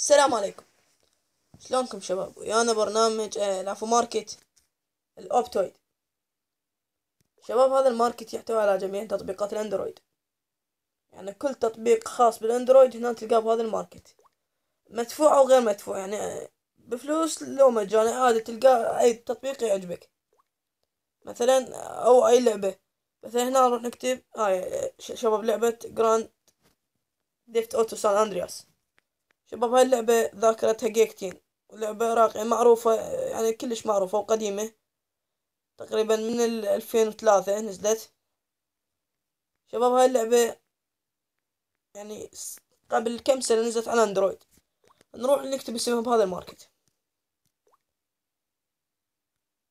السلام عليكم شلونكم شباب ويانا برنامج آه، لافو ماركت الاوبتويد شباب هذا الماركت يحتوي على جميع تطبيقات الاندرويد يعني كل تطبيق خاص بالاندرويد هنا تلقاه بهذا الماركت مدفوع او غير مدفوع يعني آه، بفلوس لو مجاني عادي تلقى اي تطبيق يعجبك مثلا او اي لعبة مثلا هنا نروح نكتب هاي آه، شباب لعبة جراند ديفت اوتو سان اندرياس شباب هاي اللعبة ذاكرتها جيكتين لعبة راقية معروفة يعني كلش معروفة وقديمة تقريبا من الفين وثلاثة نزلت شباب هاي اللعبة يعني قبل كم سنة نزلت على اندرويد نروح نكتب اسمها بهذا الماركت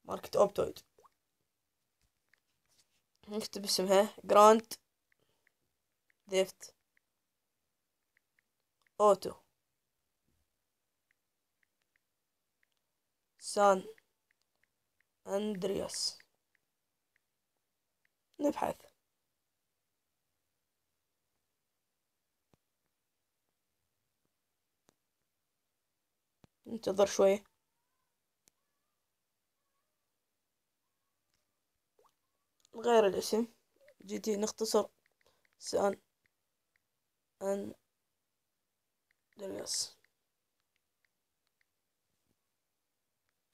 ماركت اوبتويد نكتب اسمها جراند ديفت اوتو سان أندرياس نبحث ننتظر شوية غير الاسم جيتي نختصر سان أندرياس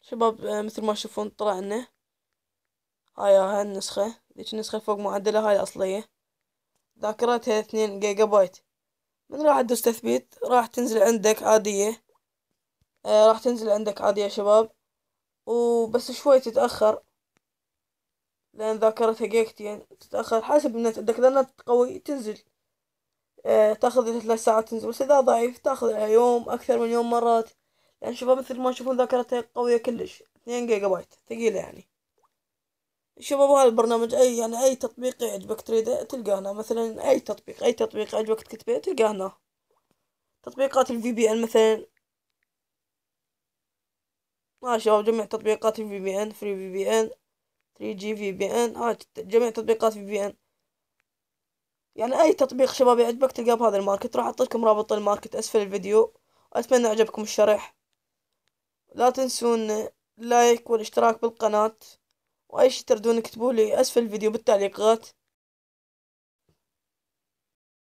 شباب آه، مثل ما تشوفون طلع لنا هاي هاي النسخة ذيك النسخة فوق معدلة هاي الأصلية ذاكرتها اثنين جيجا بايت من راح تدوس تثبيت راح تنزل عندك عادية آه راح تنزل عندك عادية يا شباب وبس شوي تتأخر لأن ذاكرتها جيجتين تتأخر حسب النت عندك إذا النت قوي تنزل آه تاخذ ثلاث ساعات تنزل بس إذا ضعيف تاخذ يوم أكثر من يوم مرات يعني شوفوا مثل ما تشوفون ذاكرته قوية كلش اثنين جيجا بايت ثقيلة يعني شباب هذا البرنامج اي يعني اي تطبيق يعجبك تريده تلقاه هنا مثلا اي تطبيق اي تطبيق يعجبك تكتبه تلقاه هنا تطبيقات الفي بي ان مثلا ها آه، شباب جميع تطبيقات الفي بي ان فري في بي ان 3 جي في بي ان ها جميع تطبيقات في بي ان يعني اي تطبيق شباب يعجبك تلقاه بهذا الماركت راح اعطيكم رابط الماركت اسفل الفيديو اتمنى عجبكم الشرح لا تنسون اللايك والاشتراك بالقناة واي شي تردون اكتبوا لي اسفل الفيديو بالتعليقات